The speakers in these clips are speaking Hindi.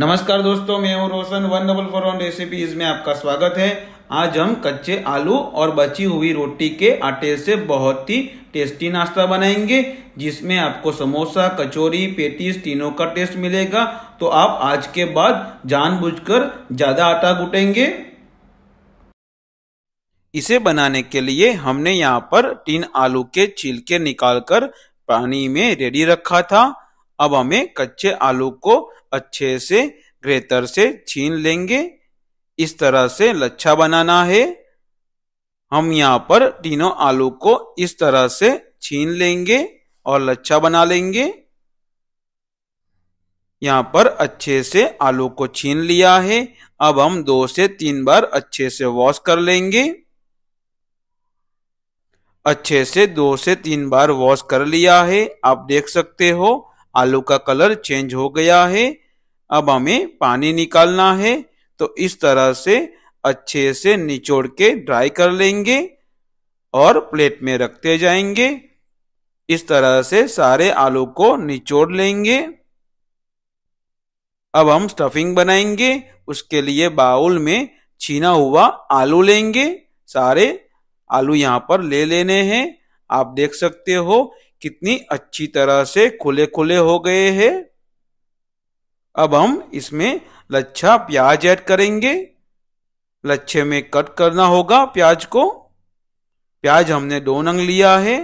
नमस्कार दोस्तों मैं हूं Roshan one double four one recipes में आपका स्वागत है आज हम कच्चे आलू और बची हुई रोटी के आटे से बहुत ही टेस्टी नाश्ता बनाएंगे जिसमें आपको समोसा कचौरी पेटीज तीनों का टेस्ट मिलेगा तो आप आज के बाद जानबूझकर ज़्यादा आटा गुटेंगे इसे बनाने के लिए हमने यहाँ पर तीन आलू के छिलके निकालकर पानी में रेडी रखा था अब हमें कच्चे आलू को अच्छे से ग्रेटर से छीन लेंगे इस तरह से लच्छा बनाना है हम यहाँ पर तीनों आलू को इस तरह से छीन लेंगे और लच्छा बना लेंगे यहाँ पर अच्छे से आलू को छीन लिया है अब हम दो से तीन बार अच्छे से वॉश कर लेंगे अच्छे से दो से तीन बार वॉश कर लिया है आप देख सकते हो आलू का कलर चेंज हो गया है अब हमें पानी निकालना है तो इस तरह से अच्छे से निचोड़ के ड्राई कर लेंगे और प्लेट में रखते जाएंगे इस तरह से सारे आलू को निचोड़ लेंगे अब हम स्टफिंग बनाएंगे उसके लिए बाउल में छीना हुआ आलू लेंगे सारे आलू यहाँ पर ले लेने हैं आप देख सकते हो कितनी अच्छी तरह से खुले खुले हो गए हैं अब हम इसमें लच्छा प्याज ऐड करेंगे लच्छे में कट करना होगा प्याज को प्याज हमने दो नंग लिया है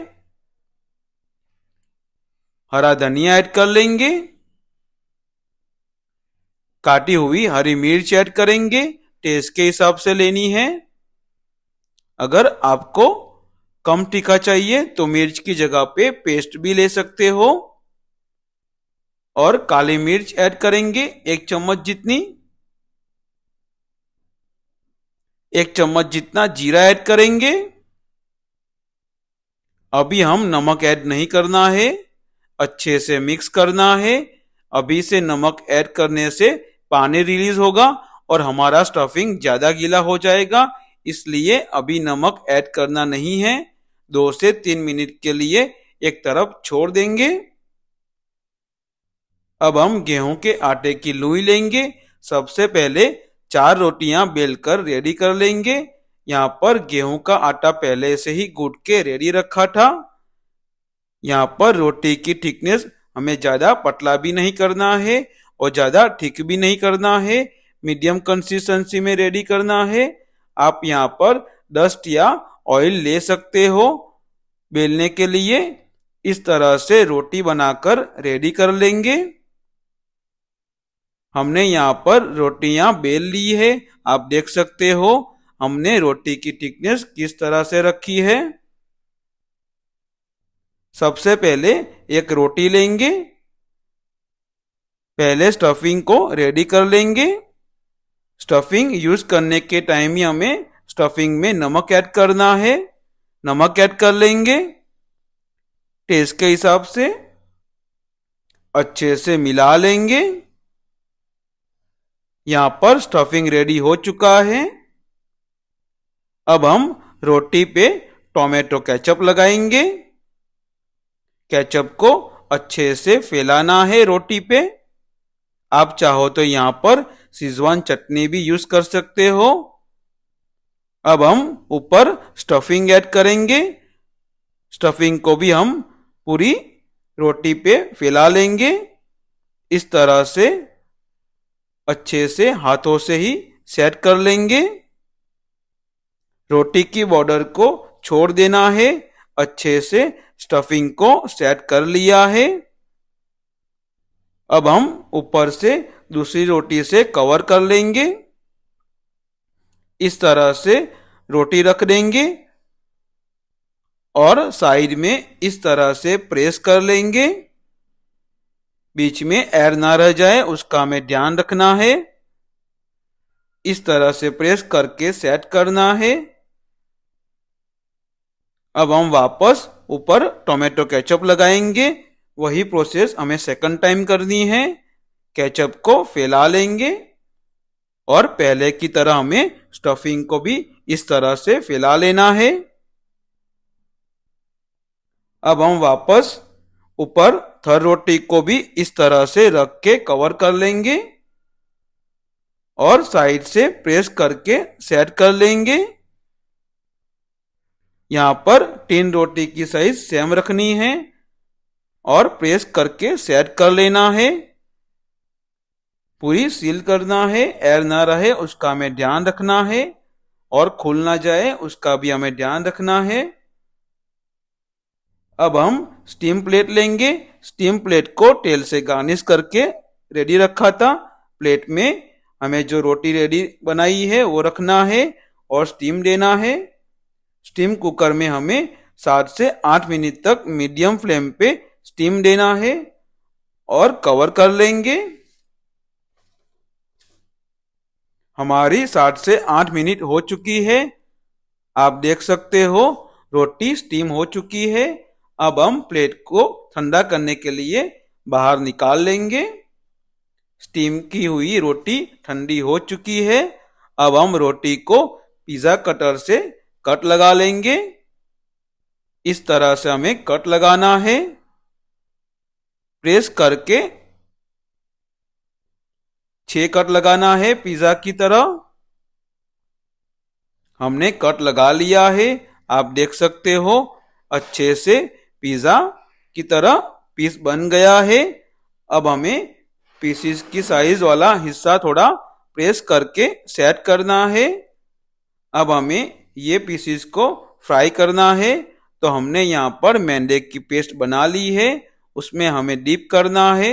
हरा धनिया ऐड कर लेंगे काटी हुई हरी मिर्च ऐड करेंगे टेस्ट के हिसाब से लेनी है अगर आपको कम तीखा चाहिए तो मिर्च की जगह पे पेस्ट भी ले सकते हो और काली मिर्च ऐड करेंगे एक चम्मच जितनी एक चम्मच जितना जीरा ऐड करेंगे अभी हम नमक ऐड नहीं करना है अच्छे से मिक्स करना है अभी से नमक ऐड करने से पानी रिलीज होगा और हमारा स्टफिंग ज्यादा गीला हो जाएगा इसलिए अभी नमक ऐड करना नहीं है दो से तीन मिनट के लिए एक तरफ छोड़ देंगे अब हम गेहूं के आटे की लुई लेंगे सबसे पहले चार रोटियां बेलकर रेडी कर लेंगे यहाँ पर गेहूं का आटा पहले से ही गूट के रेडी रखा था यहाँ पर रोटी की थिकनेस हमें ज़्यादा पतला भी नहीं करना है और ज़्यादा ठीक भी नहीं करना है मीडियम कंसिस्टेंसी में रेडी करना है आप यहाँ पर डस्ट या ऑयल ले सकते हो बेलने के लिए इस तरह से रोटी बनाकर रेडी कर लेंगे हमने यहाँ पर रोटियां बेल ली है आप देख सकते हो हमने रोटी की थिकनेस किस तरह से रखी है सबसे पहले एक रोटी लेंगे पहले स्टफिंग को रेडी कर लेंगे स्टफिंग यूज करने के टाइम ही हमें स्टफिंग में नमक ऐड करना है नमक ऐड कर लेंगे टेस्ट के हिसाब से अच्छे से मिला लेंगे यहां पर स्टफिंग रेडी हो चुका है अब हम रोटी पे टोमेटो केचप लगाएंगे केचप को अच्छे से फैलाना है रोटी पे आप चाहो तो यहां पर सिजवान चटनी भी यूज कर सकते हो अब हम ऊपर स्टफिंग ऐड करेंगे स्टफिंग को भी हम पूरी रोटी पे फैला लेंगे इस तरह से अच्छे से हाथों से ही सेट कर लेंगे रोटी की बॉर्डर को छोड़ देना है अच्छे से स्टफिंग को सेट कर लिया है अब हम ऊपर से दूसरी रोटी से कवर कर लेंगे इस तरह से रोटी रख देंगे और साइड में इस तरह से प्रेस कर लेंगे बीच में एयर ना रह जाए उसका हमें ध्यान रखना है इस तरह से प्रेस करके सेट करना है अब हम वापस ऊपर टोमेटो केचप लगाएंगे वही प्रोसेस हमें सेकंड टाइम करनी है केचप को फैला लेंगे और पहले की तरह हमें स्टफिंग को भी इस तरह से फैला लेना है अब हम वापस ऊपर थर रोटी को भी इस तरह से रख के कवर कर लेंगे और साइड से प्रेस करके सेट कर लेंगे यहां पर तीन रोटी की साइज सेम रखनी है और प्रेस करके सेट कर लेना है पूरी सील करना है एयर ना रहे उसका हमें ध्यान रखना है और खुल ना जाए उसका भी हमें ध्यान रखना है अब हम स्टीम प्लेट लेंगे स्टीम प्लेट को तेल से गार्निश करके रेडी रखा था प्लेट में हमें जो रोटी रेडी बनाई है वो रखना है और स्टीम देना है स्टीम कुकर में हमें सात से आठ मिनट तक मीडियम फ्लेम पे स्टीम देना है और कवर कर लेंगे हमारी साठ से आठ मिनट हो चुकी है आप देख सकते हो रोटी स्टीम हो चुकी है अब हम प्लेट को ठंडा करने के लिए बाहर निकाल लेंगे स्टीम की हुई रोटी ठंडी हो चुकी है अब हम रोटी को पिज्जा कटर से कट लगा लेंगे इस तरह से हमें कट लगाना है प्रेस करके छह कट लगाना है पिज्जा की तरह हमने कट लगा लिया है आप देख सकते हो अच्छे से पिज्जा की तरह पीस बन गया है अब हमें पीसीस की साइज वाला हिस्सा थोड़ा प्रेस करके सेट करना है अब हमें ये पीसीस को फ्राई करना है तो हमने यहाँ पर मैंडे की पेस्ट बना ली है उसमें हमें डीप करना है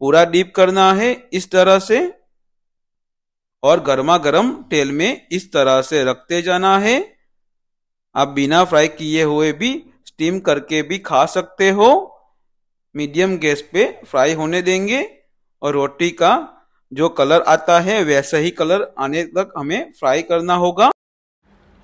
पूरा डीप करना है इस तरह से और गर्मा गर्म तेल में इस तरह से रखते जाना है आप बिना फ्राई किए हुए भी स्टीम करके भी खा सकते हो मीडियम गैस पे फ्राई होने देंगे और रोटी का जो कलर आता है वैसा ही कलर आने तक हमें फ्राई करना होगा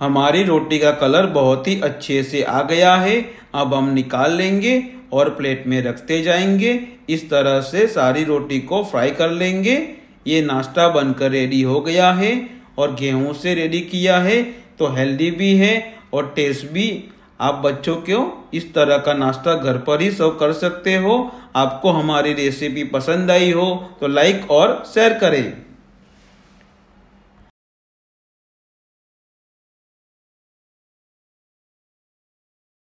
हमारी रोटी का कलर बहुत ही अच्छे से आ गया है अब हम निकाल लेंगे और प्लेट में रखते जाएंगे इस तरह से सारी रोटी को फ्राई कर लेंगे ये नाश्ता बनकर रेडी हो गया है और गेहूं से रेडी किया है तो हेल्दी भी है और टेस्ट भी आप बच्चों को इस तरह का नाश्ता घर पर ही सर्व कर सकते हो आपको हमारी रेसिपी पसंद आई हो तो लाइक और शेयर करें